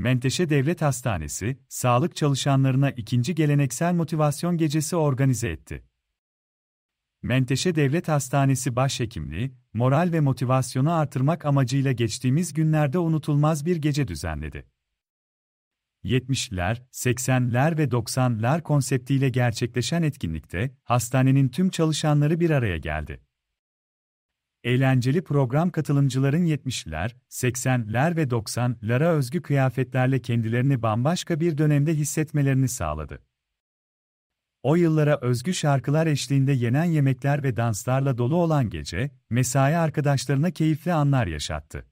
Menteşe Devlet Hastanesi, sağlık çalışanlarına ikinci geleneksel motivasyon gecesi organize etti. Menteşe Devlet Hastanesi Başhekimliği, moral ve motivasyonu artırmak amacıyla geçtiğimiz günlerde unutulmaz bir gece düzenledi. 70'ler, 80'ler ve 90'lar konseptiyle gerçekleşen etkinlikte hastanenin tüm çalışanları bir araya geldi. Eğlenceli program katılımcıların 70'ler, 80'ler ve 90'lara özgü kıyafetlerle kendilerini bambaşka bir dönemde hissetmelerini sağladı. O yıllara özgü şarkılar eşliğinde yenen yemekler ve danslarla dolu olan gece, mesai arkadaşlarına keyifli anlar yaşattı.